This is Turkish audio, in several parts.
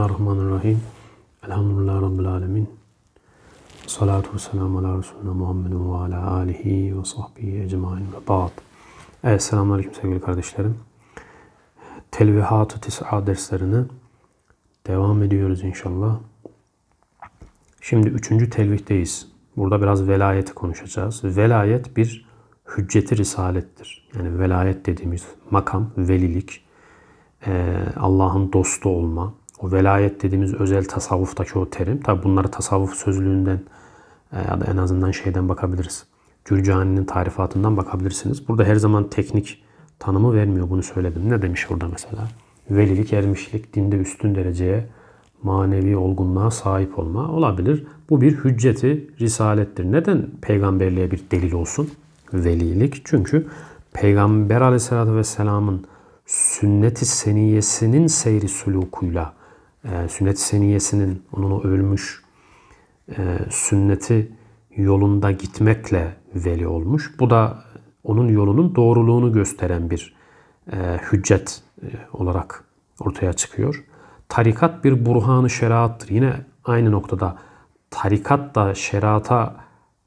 Bismillahirrahmanirrahim. Elhamdülillah Rabbil Alemin. Salatu vesselamu ala Resulüne Muhammedin ve ala alihi ve sahbihi ecmain ve ba'd. Evet, selamun aleyküm sevgili kardeşlerim. Telvihat-ı Tis'a derslerine devam ediyoruz inşallah. Şimdi üçüncü telvihteyiz. Burada biraz velayeti konuşacağız. Velayet bir hücceti risalettir. Yani velayet dediğimiz makam, velilik, Allah'ın dostu olma, o velayet dediğimiz özel tasavvuftaki o terim. Tabi bunları tasavvuf sözlüğünden e, ya da en azından şeyden bakabiliriz. Cürcani'nin tarifatından bakabilirsiniz. Burada her zaman teknik tanımı vermiyor bunu söyledim. Ne demiş burada mesela? Velilik, ermişlik, dinde üstün dereceye manevi olgunluğa sahip olma olabilir. Bu bir hücceti risalettir. Neden peygamberliğe bir delil olsun? Velilik. Çünkü Peygamber aleyhissalatü vesselamın sünnet-i seniyesinin seyri sulukuyla e, sünnet seniyesinin onun o ölmüş e, sünneti yolunda gitmekle veli olmuş. Bu da onun yolunun doğruluğunu gösteren bir e, hüccet e, olarak ortaya çıkıyor. Tarikat bir burhanı şeriattır. Yine aynı noktada tarikat da şerata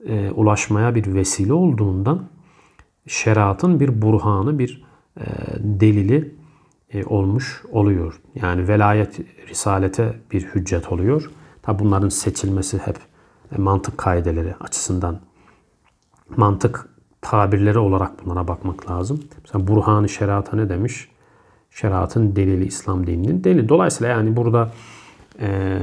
e, ulaşmaya bir vesile olduğundan şeriatın bir burhanı, bir e, delili e, olmuş oluyor. Yani velayet risalete bir hüccet oluyor. Tabi bunların seçilmesi hep e, mantık kaideleri açısından mantık tabirleri olarak bunlara bakmak lazım. Mesela Burhan-ı Şerata ne demiş? Şeriatın delili İslam dininin delili. Dolayısıyla yani burada e,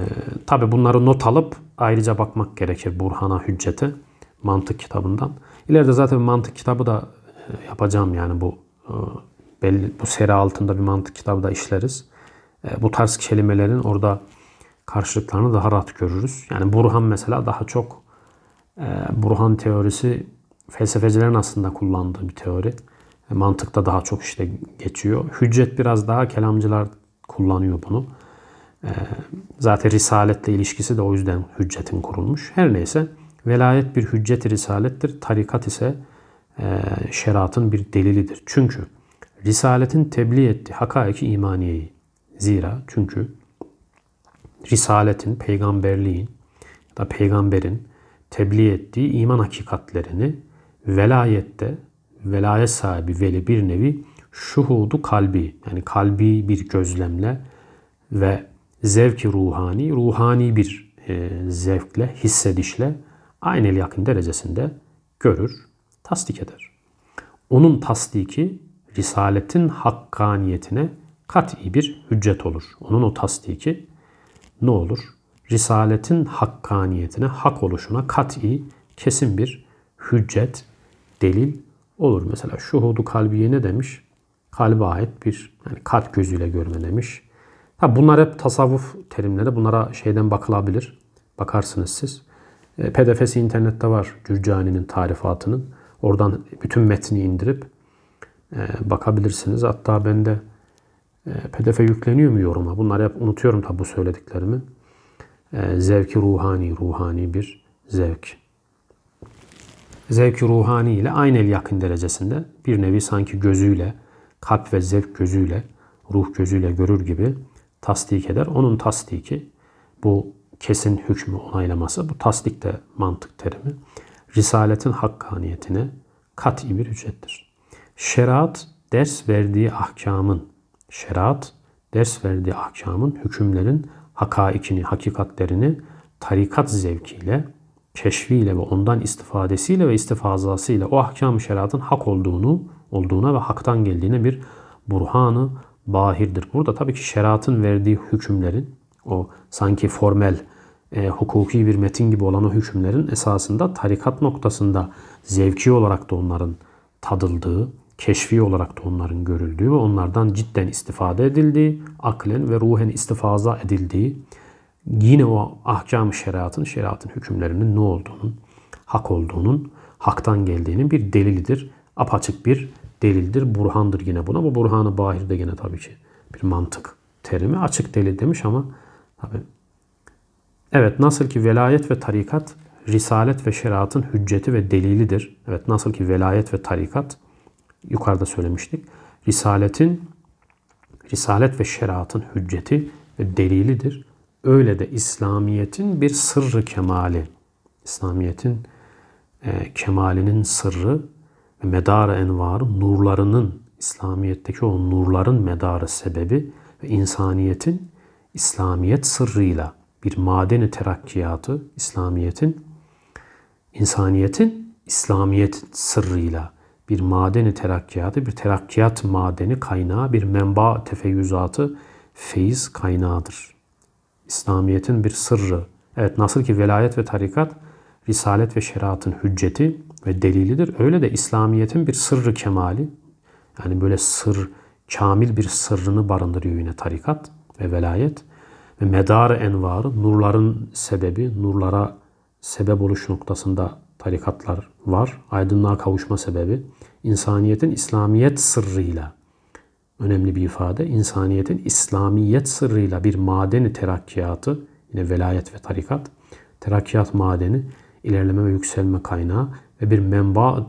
tabi bunları not alıp ayrıca bakmak gerekir Burhan'a hücceti mantık kitabından. İleride zaten mantık kitabı da e, yapacağım yani bu belli bu seri altında bir mantık kitabı da işleriz. E, bu tarz kelimelerin orada karşılıklarını daha rahat görürüz. Yani Burhan mesela daha çok e, Burhan teorisi felsefecilerin aslında kullandığı bir teori. E, mantıkta daha çok işte geçiyor. Hüccet biraz daha kelamcılar kullanıyor bunu. E, zaten risaletle ilişkisi de o yüzden hüccetin kurulmuş. Her neyse velayet bir hüccet risalettir. Tarikat ise e, şeriatın bir delilidir. Çünkü Risaletin tebliğ etti hakaiki imaniyeyi. Zira çünkü Risaletin, peygamberliğin ya da peygamberin tebliğ ettiği iman hakikatlerini velayette, velayet sahibi veli bir nevi şuhudu kalbi yani kalbi bir gözlemle ve zevki ruhani, ruhani bir e, zevkle, hissedişle aynel yakın derecesinde görür, tasdik eder. Onun tasdiki risaletin hakkaniyetine kat'i bir hüccet olur. Onun o tasdiki ne olur? Risaletin hakkaniyetine, hak oluşuna kat'i kesin bir hüccet, delil olur. Mesela şuhudu kalbiye ne demiş? Kalbe ait bir yani kalp gözüyle görme demiş. Ha bunlar hep tasavvuf terimleri. Bunlara şeyden bakılabilir. Bakarsınız siz. E, PDF'si internette var Cürcani'nin tarifatının. Oradan bütün metni indirip ee, bakabilirsiniz. Hatta bende e, pdf yükleniyor mu yoruma? Bunları hep unutuyorum tabi bu söylediklerimi. Ee, zevki ruhani, ruhani bir zevk. Zevki ruhani ile aynı el yakın derecesinde bir nevi sanki gözüyle, kalp ve zevk gözüyle, ruh gözüyle görür gibi tasdik eder. Onun tasdiki bu kesin hükmü onaylaması bu tasdik de mantık terimi. Risaletin hakkaniyetine kat'i bir hüccettir. Şeriat ders verdiği ahkamın, şeriat ders verdiği ahkamın, hükümlerin hakaikini, hakikatlerini tarikat zevkiyle, keşfiyle ve ondan istifadesiyle ve istifazasıyla o ahkam-ı şeriatın hak olduğunu, olduğuna ve haktan geldiğine bir burhanı bahirdir. Burada tabii ki şeriatın verdiği hükümlerin, o sanki formel, e, hukuki bir metin gibi olan o hükümlerin esasında tarikat noktasında zevki olarak da onların tadıldığı, keşfi olarak da onların görüldüğü ve onlardan cidden istifade edildiği, aklen ve ruhen istifaza edildiği, yine o ahkam-ı şeriatın, şeriatın hükümlerinin ne olduğunun, hak olduğunun, haktan geldiğinin bir delilidir. Apaçık bir delildir, burhandır yine buna. Bu burhanı bahir de yine tabii ki bir mantık terimi. Açık delil demiş ama tabii. Evet nasıl ki velayet ve tarikat risalet ve şeriatın hücceti ve delilidir. Evet nasıl ki velayet ve tarikat yukarıda söylemiştik. Risaletin, risalet ve şeriatın hücceti ve delilidir. Öyle de İslamiyet'in bir sırrı kemali. İslamiyet'in e, kemalinin sırrı ve medarı envarı, nurlarının, İslamiyet'teki o nurların medarı sebebi ve insaniyetin İslamiyet sırrıyla bir madeni terakkiyatı İslamiyet'in, insaniyetin İslamiyet sırrıyla bir madeni terakkiyatı, bir terakkiyat madeni kaynağı, bir menba tefeyyüzatı feyiz kaynağıdır. İslamiyet'in bir sırrı. Evet nasıl ki velayet ve tarikat risalet ve şeriatın hücceti ve delilidir. Öyle de İslamiyet'in bir sırrı kemali. Yani böyle sır, kamil bir sırrını barındırıyor yine tarikat ve velayet. Ve medar envarı, nurların sebebi, nurlara sebep oluş noktasında tarikatlar var. Aydınlığa kavuşma sebebi insaniyetin İslamiyet sırrıyla önemli bir ifade. İnsaniyetin İslamiyet sırrıyla bir madeni terakkiyatı yine velayet ve tarikat terakkiyat madeni ilerleme ve yükselme kaynağı ve bir menba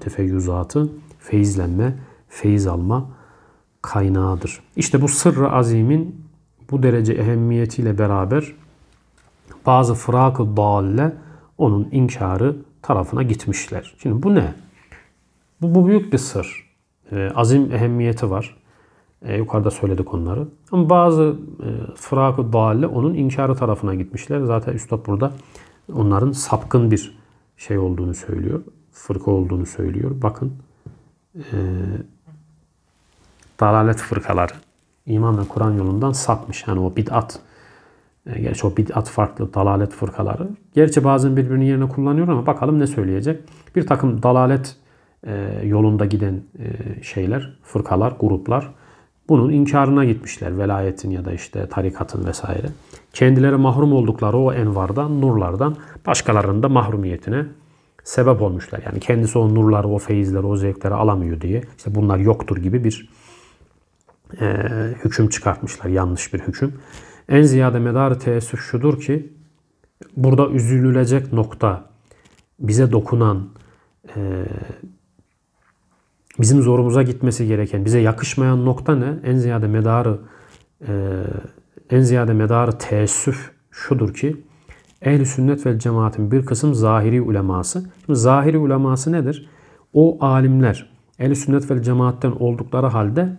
tefeyyüzatı feyizlenme, feyiz alma kaynağıdır. İşte bu sırrı azimin bu derece ehemmiyetiyle beraber bazı fırak-ı dalle onun inkarı tarafına gitmişler. Şimdi bu ne? Bu, bu büyük bir sır. E, azim ehemmiyeti var. E, yukarıda söyledik onları. Ama bazı e, fırak-ı dalle onun inkarı tarafına gitmişler. Zaten Üstad burada onların sapkın bir şey olduğunu söylüyor. Fırka olduğunu söylüyor. Bakın e, dalalet fırkaları iman ve Kur'an yolundan sapmış. Yani o bid'at e, gerçi o bid'at farklı, dalalet fırkaları. Gerçi bazen birbirinin yerine kullanıyor ama bakalım ne söyleyecek. Bir takım dalalet e, yolunda giden e, şeyler, fırkalar, gruplar bunun inkarına gitmişler. Velayetin ya da işte tarikatın vesaire. Kendileri mahrum oldukları o envardan, nurlardan başkalarının da mahrumiyetine sebep olmuşlar. Yani kendisi o nurları, o feyizleri, o zevkleri alamıyor diye işte bunlar yoktur gibi bir e, hüküm çıkartmışlar. Yanlış bir hüküm. En ziyade medarı teessüf şudur ki burada üzülülecek nokta bize dokunan e, bizim zorumuza gitmesi gereken bize yakışmayan nokta ne? En ziyade medarı e, en ziyade medarı teessüf şudur ki ehl sünnet ve cemaatin bir kısım zahiri uleması. Şimdi zahiri uleması nedir? O alimler ehl sünnet ve cemaatten oldukları halde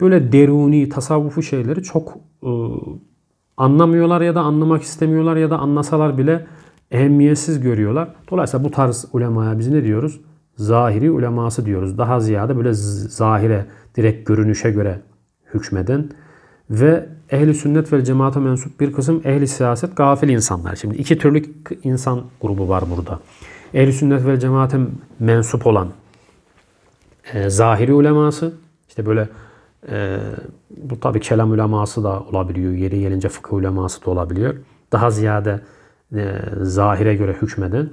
böyle deruni, tasavvufu şeyleri çok e, anlamıyorlar ya da anlamak istemiyorlar ya da anlasalar bile ehemmiyetsiz görüyorlar. Dolayısıyla bu tarz ulemaya biz ne diyoruz? Zahiri uleması diyoruz. Daha ziyade böyle zahire, direkt görünüşe göre hükmeden ve ehli sünnet ve cemaate mensup bir kısım ehli siyaset gafil insanlar. Şimdi iki türlü insan grubu var burada. Ehli sünnet ve cemaate mensup olan e, zahiri uleması işte böyle ee, bu tabi kelam uleması da olabiliyor. Yeri gelince fıkıh uleması da olabiliyor. Daha ziyade e, zahire göre hükmeden.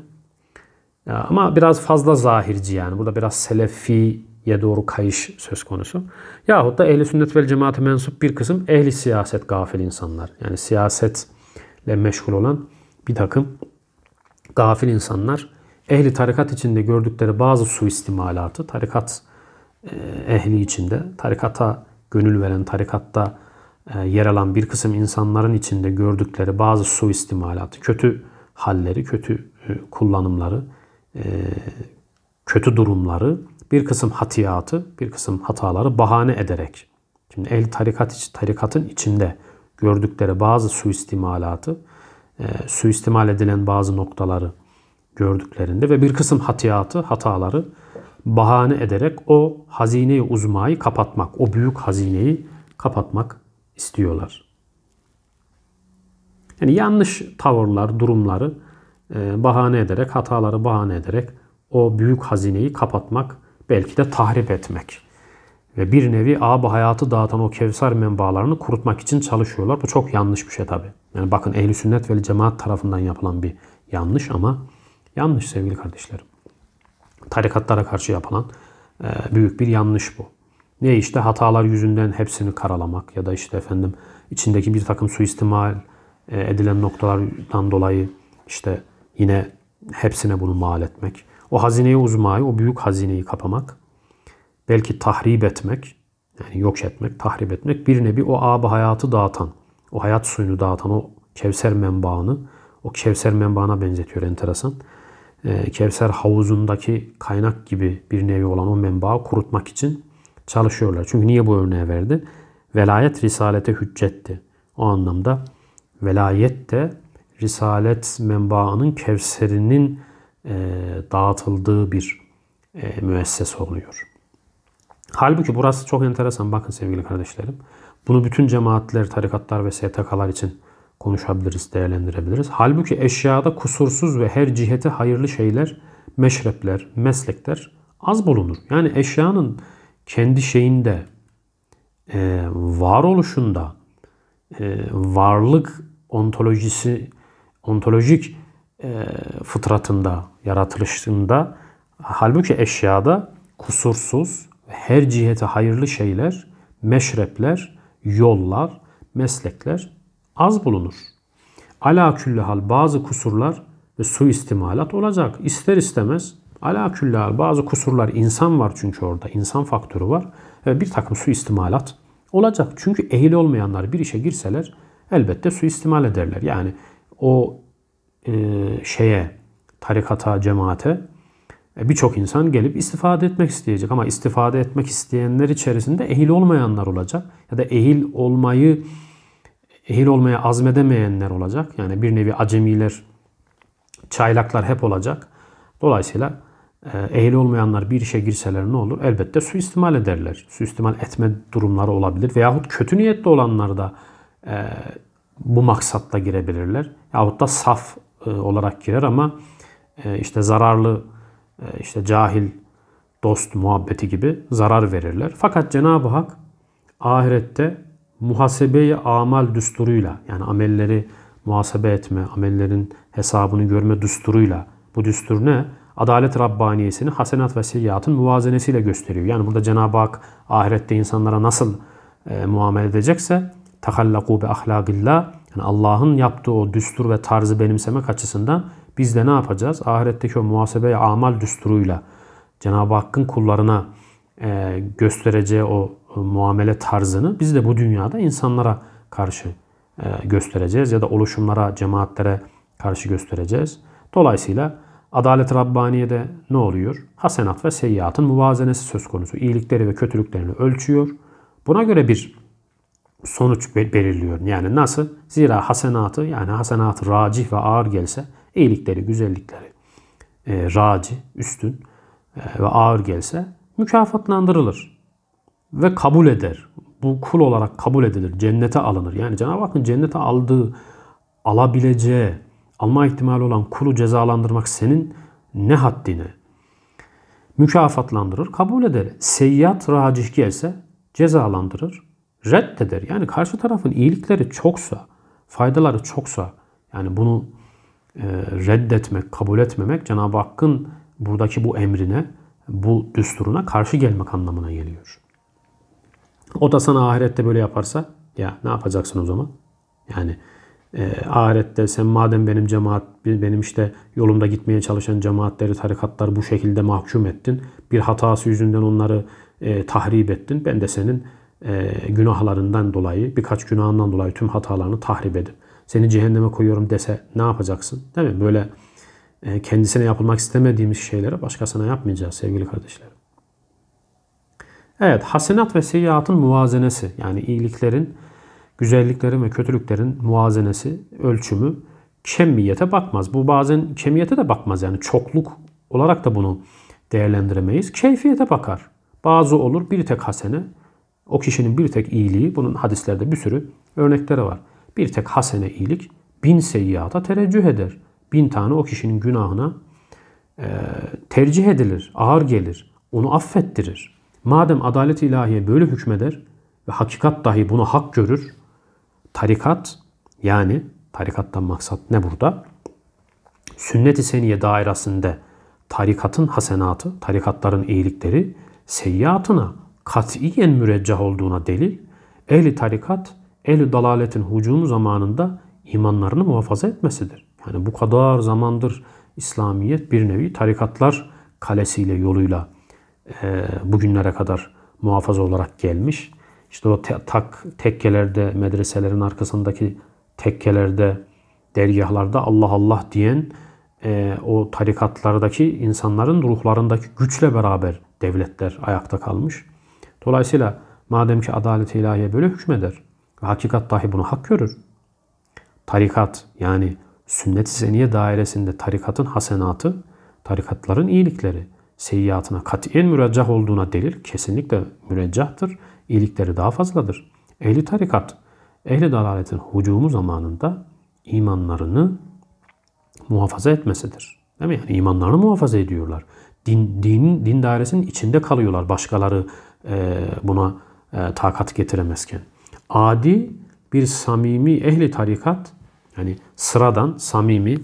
E, ama biraz fazla zahirci yani. Burada biraz selefiye doğru kayış söz konusu. Yahut da ehli sünnet vel cemaate mensup bir kısım ehli siyaset gafil insanlar. Yani siyasetle meşgul olan bir takım gafil insanlar ehli tarikat içinde gördükleri bazı suistimalatı tarikat e, ehli içinde, tarikata gönül veren, tarikatta e, yer alan bir kısım insanların içinde gördükleri bazı suistimalatı, kötü halleri, kötü e, kullanımları, kötü durumları, bir kısım hatiyatı, bir kısım hataları bahane ederek. Şimdi el tarikat, tarikatın içinde gördükleri bazı suistimalatı, suistimal edilen bazı noktaları gördüklerinde ve bir kısım hatiyatı, hataları bahane ederek o hazineyi uzmayı kapatmak, o büyük hazineyi kapatmak istiyorlar. Yani yanlış tavırlar, durumları e, bahane ederek, hataları bahane ederek o büyük hazineyi kapatmak, belki de tahrip etmek. Ve bir nevi ağabey hayatı dağıtan o kevser menbaalarını kurutmak için çalışıyorlar. Bu çok yanlış bir şey tabi. Yani bakın ehli sünnet ve cemaat tarafından yapılan bir yanlış ama yanlış sevgili kardeşlerim tarikatlara karşı yapılan e, büyük bir yanlış bu. Ne işte hatalar yüzünden hepsini karalamak ya da işte efendim içindeki bir takım suistimal e, edilen noktalardan dolayı işte yine hepsine bunu mal etmek. O hazineyi uzmayı, o büyük hazineyi kapamak, belki tahrip etmek, yani yok etmek, tahrip etmek bir nevi o abi hayatı dağıtan, o hayat suyunu dağıtan o kevser menbaını, o kevser menbaına benzetiyor enteresan. Ee, Kevser havuzundaki kaynak gibi bir nevi olan o menbaı kurutmak için çalışıyorlar. Çünkü niye bu örneği verdi? Velayet risalete hüccetti. O anlamda velayet de risalet menbaının Kevser'inin e, dağıtıldığı bir e, müessese oluyor. Halbuki burası çok enteresan. Bakın sevgili kardeşlerim. Bunu bütün cemaatler, tarikatlar ve STK'lar için konuşabiliriz, değerlendirebiliriz. Halbuki eşyada kusursuz ve her cihete hayırlı şeyler, meşrepler, meslekler az bulunur. Yani eşyanın kendi şeyinde, e, varoluşunda, e, varlık ontolojisi, ontolojik e, fıtratında, yaratılışında halbuki eşyada kusursuz her cihete hayırlı şeyler, meşrepler, yollar, meslekler az bulunur. Ala küllihal bazı kusurlar ve suistimalat olacak. İster istemez ala küllihal bazı kusurlar insan var çünkü orada insan faktörü var. Ve bir takım suistimalat olacak. Çünkü ehil olmayanlar bir işe girseler elbette suistimal ederler. Yani o e, şeye, tarikata, cemaate e, birçok insan gelip istifade etmek isteyecek ama istifade etmek isteyenler içerisinde ehil olmayanlar olacak ya da ehil olmayı ehil olmaya azmedemeyenler olacak. Yani bir nevi acemiler, çaylaklar hep olacak. Dolayısıyla e, ehil olmayanlar bir işe girseler ne olur? Elbette suistimal ederler. Suistimal etme durumları olabilir. Veyahut kötü niyetli olanlar da e, bu maksatla girebilirler. Yahut da saf e, olarak girer ama e, işte zararlı, e, işte cahil, dost muhabbeti gibi zarar verirler. Fakat Cenab-ı Hak ahirette muhasebeyi amal düsturuyla yani amelleri muhasebe etme, amellerin hesabını görme düsturuyla bu düstur ne? Adalet Rabbaniyesini hasenat ve seyyiatın muvazenesiyle gösteriyor. Yani burada Cenab-ı Hak ahirette insanlara nasıl e, muamele edecekse takallakû bi ahlâgillâh yani Allah'ın yaptığı o düstur ve tarzı benimsemek açısından biz de ne yapacağız? Ahiretteki o muhasebe amal düsturuyla Cenab-ı Hakk'ın kullarına e, göstereceği o muamele tarzını biz de bu dünyada insanlara karşı e, göstereceğiz ya da oluşumlara, cemaatlere karşı göstereceğiz. Dolayısıyla Adalet Rabbaniye'de ne oluyor? Hasenat ve seyyiatın muvazenesi söz konusu. İyilikleri ve kötülüklerini ölçüyor. Buna göre bir sonuç belirliyor. Yani nasıl? Zira hasenatı yani hasenatı racih ve ağır gelse iyilikleri, güzellikleri e, raci, üstün e, ve ağır gelse mükafatlandırılır ve kabul eder. Bu kul olarak kabul edilir. Cennete alınır. Yani Cenab-ı Hakk'ın cennete aldığı, alabileceği, alma ihtimali olan kulu cezalandırmak senin ne haddine? Mükafatlandırır, kabul eder. Seyyat racih gelse cezalandırır, reddeder. Yani karşı tarafın iyilikleri çoksa, faydaları çoksa, yani bunu e, reddetmek, kabul etmemek Cenab-ı Hakk'ın buradaki bu emrine, bu düsturuna karşı gelmek anlamına geliyor. O da sana ahirette böyle yaparsa ya ne yapacaksın o zaman? Yani e, ahirette sen madem benim cemaat, benim işte yolumda gitmeye çalışan cemaatleri, tarikatları bu şekilde mahkum ettin. Bir hatası yüzünden onları e, tahrip ettin. Ben de senin e, günahlarından dolayı, birkaç günahından dolayı tüm hatalarını tahrip edip seni cehenneme koyuyorum dese ne yapacaksın? Değil mi? Böyle e, kendisine yapılmak istemediğimiz şeyleri başkasına yapmayacağız sevgili kardeşlerim. Evet, hasenat ve seyyiatın muvazenesi yani iyiliklerin, güzelliklerin ve kötülüklerin muvazenesi, ölçümü kemiyete bakmaz. Bu bazen kemiyete de bakmaz yani çokluk olarak da bunu değerlendiremeyiz. Keyfiyete bakar. Bazı olur bir tek hasene, o kişinin bir tek iyiliği, bunun hadislerde bir sürü örnekleri var. Bir tek hasene iyilik bin seyyiata tereccüh eder. Bin tane o kişinin günahına e, tercih edilir, ağır gelir, onu affettirir. Madem adalet ilahiye böyle hükmeder ve hakikat dahi bunu hak görür, tarikat yani tarikattan maksat ne burada? Sünnet-i Seniye dairasında tarikatın hasenatı, tarikatların iyilikleri seyyiatına katiyen müreccah olduğuna delil, ehli tarikat, ehli dalaletin hucumu zamanında imanlarını muhafaza etmesidir. Yani bu kadar zamandır İslamiyet bir nevi tarikatlar kalesiyle, yoluyla e, bugünlere kadar muhafaza olarak gelmiş. İşte o te tak tekkelerde, medreselerin arkasındaki tekkelerde, dergahlarda Allah Allah diyen e, o tarikatlardaki insanların ruhlarındaki güçle beraber devletler ayakta kalmış. Dolayısıyla madem ki adalet-i ilahiye böyle hükmeder ve hakikat dahi bunu hak görür. Tarikat yani sünnet-i seniye dairesinde tarikatın hasenatı, tarikatların iyilikleri, seyyiatına katiyen müreccah olduğuna delil kesinlikle müreccahtır. İyilikleri daha fazladır. Ehli tarikat, ehli dalaletin hucumu zamanında imanlarını muhafaza etmesidir. Değil mi? Yani imanlarını muhafaza ediyorlar. Din, din, din dairesinin içinde kalıyorlar başkaları e, buna e, takat getiremezken. Adi bir samimi ehli tarikat yani sıradan samimi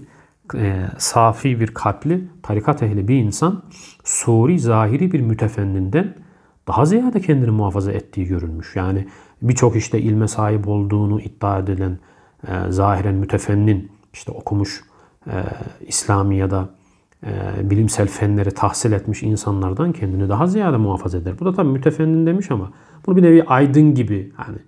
e, safi bir kalpli tarikat ehli bir insan suri zahiri bir mütefenninden daha ziyade kendini muhafaza ettiği görülmüş. Yani birçok işte ilme sahip olduğunu iddia edilen e, zahiren mütefennin işte okumuş e, İslami ya da e, bilimsel fenleri tahsil etmiş insanlardan kendini daha ziyade muhafaza eder. Bu da tabii mütefennin demiş ama bunu bir nevi aydın gibi yani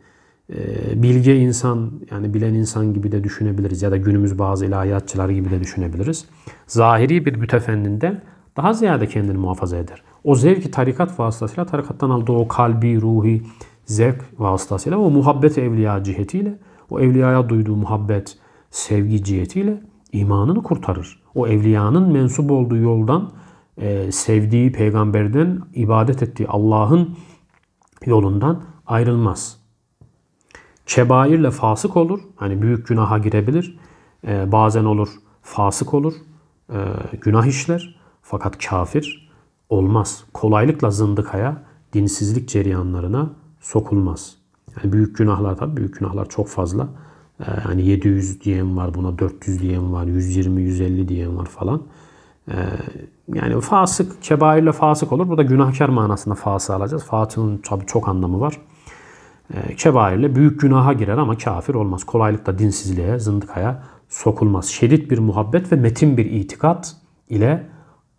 ee, bilge insan yani bilen insan gibi de düşünebiliriz ya da günümüz bazı ilahiyatçılar gibi de düşünebiliriz. Zahiri bir mütefenninde daha ziyade kendini muhafaza eder. O zevki tarikat vasıtasıyla, tarikattan aldığı o kalbi, ruhi zevk vasıtasıyla, o muhabbet evliya cihetiyle, o evliyaya duyduğu muhabbet, sevgi cihetiyle imanını kurtarır. O evliyanın mensup olduğu yoldan, e, sevdiği peygamberden, ibadet ettiği Allah'ın yolundan ayrılmaz. Kebairle fasık olur. Hani büyük günaha girebilir. Ee, bazen olur fasık olur. Ee, günah işler. Fakat kafir olmaz. Kolaylıkla zındıkaya, dinsizlik cereyanlarına sokulmaz. Yani büyük günahlar tabii büyük günahlar çok fazla. Ee, hani 700 diyen var buna 400 diyen var 120 150 diyen var falan. Ee, yani fasık kebairle fasık olur. Burada günahkar manasında fasık alacağız. Fatih'in tabii çok anlamı var. Ee, kebairle büyük günaha girer ama kafir olmaz. Kolaylıkla dinsizliğe, zındıkaya sokulmaz. Şiddet bir muhabbet ve metin bir itikat ile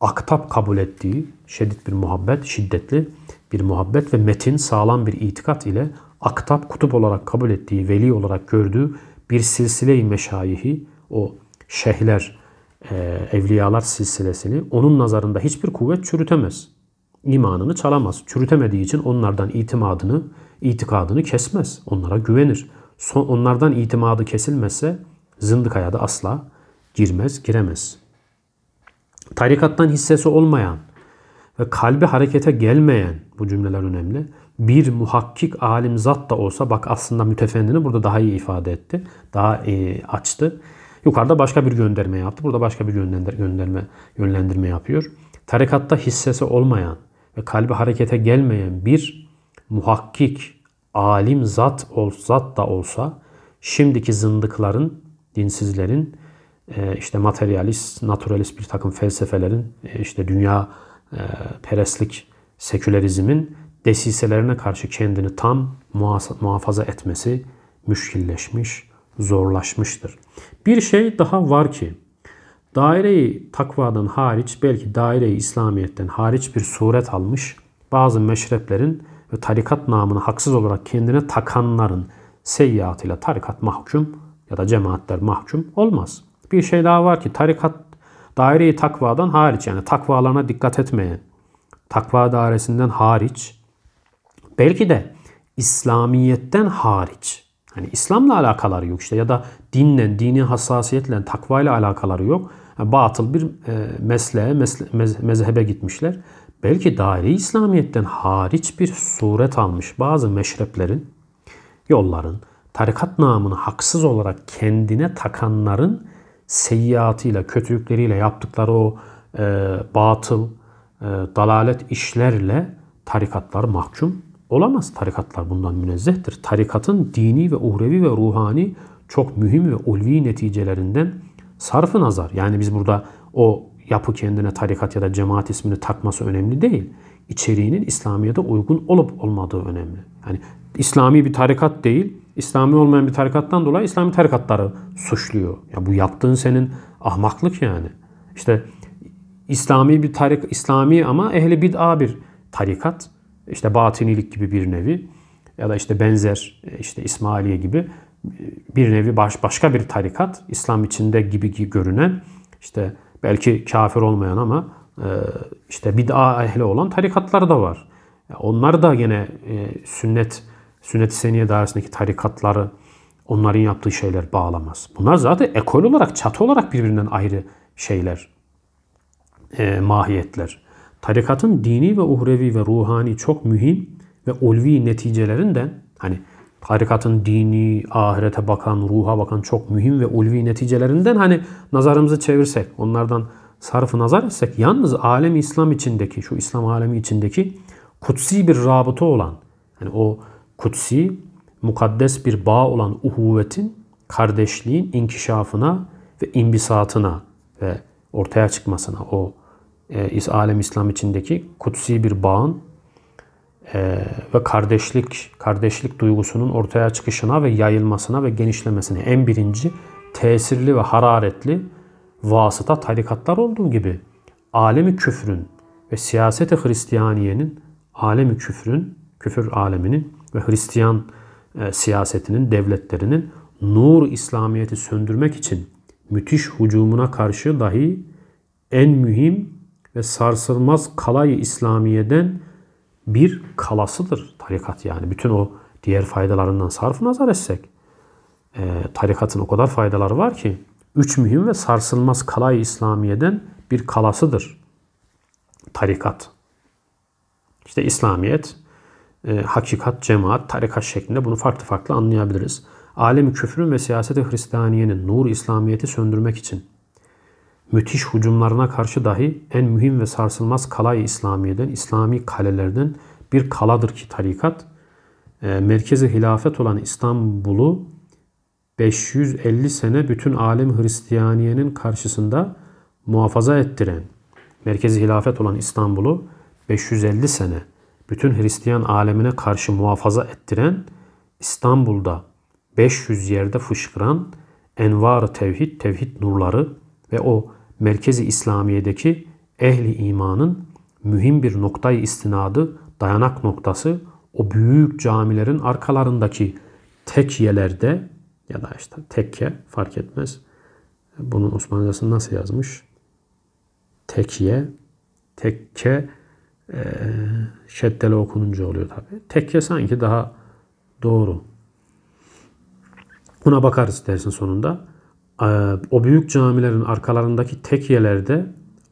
aktap kabul ettiği şiddet bir muhabbet, şiddetli bir muhabbet ve metin sağlam bir itikat ile aktap kutup olarak kabul ettiği, veli olarak gördüğü bir silsile-i meşayihi, o şeyhler, e, evliyalar silsilesini onun nazarında hiçbir kuvvet çürütemez. İmanını çalamaz. Çürütemediği için onlardan itimadını, itikadını kesmez. Onlara güvenir. Son, onlardan itimadı kesilmezse zındıkaya da asla girmez, giremez. Tarikattan hissesi olmayan ve kalbi harekete gelmeyen bu cümleler önemli. Bir muhakkik alim zat da olsa bak aslında mütefendini burada daha iyi ifade etti. Daha e, açtı. Yukarıda başka bir gönderme yaptı. Burada başka bir yönlendir, gönderme, yönlendirme yapıyor. Tarikatta hissesi olmayan ve kalbi harekete gelmeyen bir muhakkik, alim zat, ol, zat da olsa şimdiki zındıkların, dinsizlerin, e, işte materyalist, naturalist bir takım felsefelerin, e, işte dünya e, perestlik, sekülerizmin desiselerine karşı kendini tam muhafaza etmesi müşkilleşmiş, zorlaşmıştır. Bir şey daha var ki, daireyi takvadan hariç, belki daireyi İslamiyet'ten hariç bir suret almış, bazı meşreplerin ve tarikat namını haksız olarak kendine takanların seyyiatıyla tarikat mahkum ya da cemaatler mahkum olmaz. Bir şey daha var ki tarikat daire takvadan hariç yani takvalarına dikkat etmeyen, takva dairesinden hariç, belki de İslamiyet'ten hariç, yani İslam'la alakaları yok işte ya da dinle, dini hassasiyetle, takvayla alakaları yok. Yani batıl bir e, mezhebe gitmişler belki daire İslamiyet'ten hariç bir suret almış bazı meşreplerin, yolların, tarikat namını haksız olarak kendine takanların seyyiatıyla, kötülükleriyle yaptıkları o e, batıl, e, dalalet işlerle tarikatlar mahkum olamaz. Tarikatlar bundan münezzehtir. Tarikatın dini ve uhrevi ve ruhani çok mühim ve ulvi neticelerinden sarfı nazar. Yani biz burada o yapı kendine tarikat ya da cemaat ismini takması önemli değil. İçeriğinin İslamiyet'e uygun olup olmadığı önemli. Yani İslami bir tarikat değil, İslami olmayan bir tarikattan dolayı İslami tarikatları suçluyor. Ya bu yaptığın senin ahmaklık yani. İşte İslami bir tarik, İslami ama ehli bid'a bir tarikat. İşte batinilik gibi bir nevi ya da işte benzer işte İsmailiye gibi bir nevi baş, başka bir tarikat. İslam içinde gibi görünen işte Belki kafir olmayan ama e, işte bid'a ehli olan tarikatlar da var. E, onlar da yine e, sünnet, sünnet-i seniye dairesindeki tarikatları onların yaptığı şeyler bağlamaz. Bunlar zaten ekol olarak, çatı olarak birbirinden ayrı şeyler, mahiyetler. Tarikatın dini ve uhrevi ve ruhani çok mühim ve ulvi neticelerinden hani tarikatın dini, ahirete bakan, ruha bakan çok mühim ve ulvi neticelerinden hani nazarımızı çevirsek, onlardan sarfı nazar etsek yalnız alem İslam içindeki, şu İslam alemi içindeki kutsi bir rabıta olan, yani o kutsi, mukaddes bir bağ olan uhuvvetin, kardeşliğin inkişafına ve imbisatına ve ortaya çıkmasına, o e, alem İslam içindeki kutsi bir bağın ee, ve kardeşlik kardeşlik duygusunun ortaya çıkışına ve yayılmasına ve genişlemesine en birinci tesirli ve hararetli vasıta tarikatlar olduğu gibi alemi küfrün ve siyaseti Hristiyaniyenin alemi küfrün, küfür aleminin ve Hristiyan e, siyasetinin, devletlerinin nur İslamiyeti söndürmek için müthiş hücumuna karşı dahi en mühim ve sarsılmaz kalayı İslamiye'den bir kalasıdır tarikat yani. Bütün o diğer faydalarından sarf nazar etsek. E, tarikatın o kadar faydaları var ki üç mühim ve sarsılmaz kalay İslamiye'den bir kalasıdır tarikat. İşte İslamiyet, e, hakikat, cemaat, tarikat şeklinde bunu farklı farklı anlayabiliriz. Alemi küfrün ve siyasete Hristiyaniyenin nur İslamiyet'i söndürmek için müthiş hücumlarına karşı dahi en mühim ve sarsılmaz kalay İslamiye'den, İslami kalelerden bir kaladır ki tarikat. Ee, merkezi hilafet olan İstanbul'u 550 sene bütün alem Hristiyaniye'nin karşısında muhafaza ettiren, merkezi hilafet olan İstanbul'u 550 sene bütün Hristiyan alemine karşı muhafaza ettiren, İstanbul'da 500 yerde fışkıran envar tevhid, tevhid nurları ve o Merkezi İslamiye'deki ehli imanın mühim bir noktayı istinadı, dayanak noktası o büyük camilerin arkalarındaki tekyelerde ya da işte tekke fark etmez. Bunun Osmanlıcası nasıl yazmış? Tekiye, tekke e, şeddeli okununca oluyor tabi. Tekke sanki daha doğru. Buna bakarız dersin sonunda. Ee, o büyük camilerin arkalarındaki tekyelerde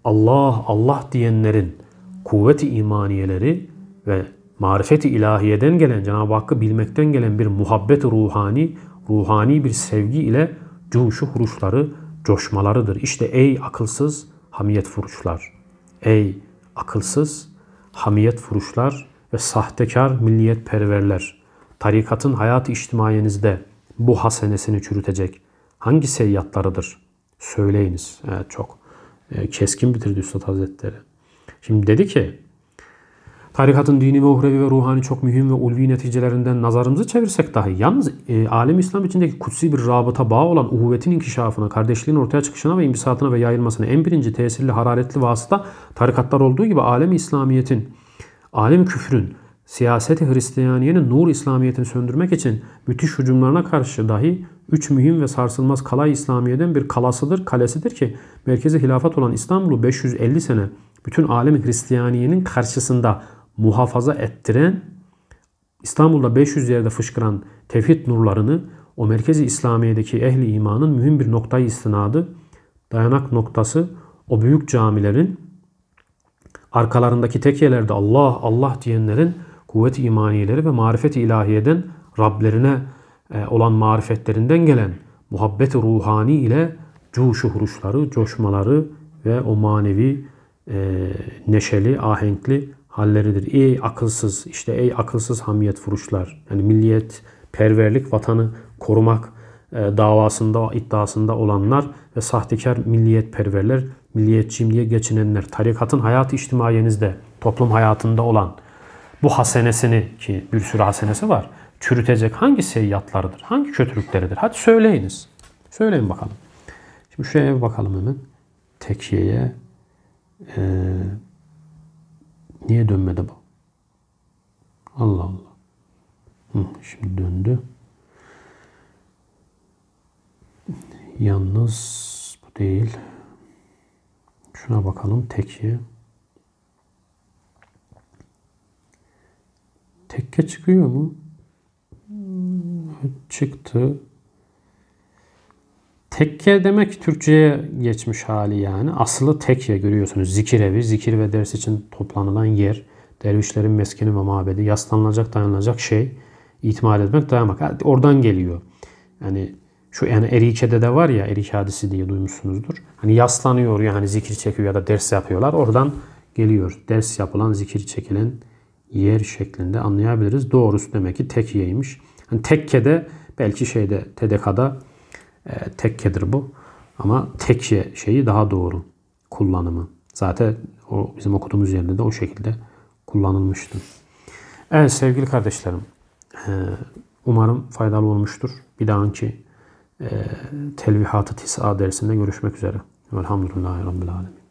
Allah Allah diyenlerin kuvveti imaniyeleri ve marifeti ilahiyeden gelen Cenab-ı Hakk'ı bilmekten gelen bir muhabbet ruhani, ruhani bir sevgi ile cuşu huruşları, coşmalarıdır. İşte ey akılsız hamiyet vuruşlar. Ey akılsız hamiyet vuruşlar ve sahtekar milliyet perverler, Tarikatın hayat içtimaiyenizde bu hasenesini çürütecek hangi seyyatlarıdır? Söyleyiniz. Evet çok ee, keskin bitirdi Üstad Hazretleri. Şimdi dedi ki tarikatın dini ve uhrevi ve ruhani çok mühim ve ulvi neticelerinden nazarımızı çevirsek dahi yalnız e, alem İslam içindeki kutsi bir rabıta bağ olan uhuvvetin inkişafına, kardeşliğin ortaya çıkışına ve imbisatına ve yayılmasına en birinci tesirli hararetli vasıta tarikatlar olduğu gibi alem İslamiyet'in, alem küfrün, siyaseti Hristiyaniyenin nur İslamiyet'ini söndürmek için müthiş hücumlarına karşı dahi üç mühim ve sarsılmaz kalay İslamiye'den bir kalasıdır, kalesidir ki merkezi hilafet olan İstanbul'u 550 sene bütün alemi Hristiyaniye'nin karşısında muhafaza ettiren, İstanbul'da 500 yerde fışkıran tevhid nurlarını o merkezi İslamiye'deki ehli imanın mühim bir noktayı istinadı, dayanak noktası o büyük camilerin arkalarındaki tekiyelerde Allah Allah diyenlerin kuvvet-i imaniyeleri ve marifet ilahiyeden Rablerine e, olan marifetlerinden gelen muhabbet ruhani ile cuşu huruşları, coşmaları ve o manevi e, neşeli, ahenkli halleridir. Ey akılsız, işte ey akılsız hamiyet furuşlar. Yani milliyet, perverlik, vatanı korumak e, davasında, iddiasında olanlar ve sahtekar milliyet perverler, milliyetçiyim geçinenler, tarikatın hayat içtimaiyenizde, toplum hayatında olan bu hasenesini ki bir sürü hasenesi var çürütecek hangi seyyatlarıdır? Hangi kötülükleridir? Hadi söyleyiniz. Söyleyin bakalım. Şimdi şuraya bir bakalım hemen. Tekiyeye ee, niye dönmedi bu? Allah Allah. Hı, şimdi döndü. Yalnız bu değil. Şuna bakalım tekiye. Tekke çıkıyor mu? çıktı. Tekke demek Türkçe'ye geçmiş hali yani. Aslı tekke görüyorsunuz. Zikir evi, zikir ve ders için toplanılan yer. Dervişlerin meskeni ve mabedi. Yaslanılacak, dayanılacak şey. İtimal etmek, dayanmak. oradan geliyor. Yani şu yani Erike'de de var ya Erik hadisi diye duymuşsunuzdur. Hani yaslanıyor yani zikir çekiyor ya da ders yapıyorlar. Oradan geliyor. Ders yapılan, zikir çekilen yer şeklinde anlayabiliriz. Doğrusu demek ki tekiyeymiş. Yani tekkede belki şeyde TDK'da e, tekkedir bu. Ama tekke şeyi daha doğru kullanımı. Zaten o bizim okuduğumuz yerde de o şekilde kullanılmıştı. Evet sevgili kardeşlerim. E, umarım faydalı olmuştur. Bir dahaki e, telvihat-ı tisa dersinde görüşmek üzere. Velhamdülillahi Rabbil Alemin.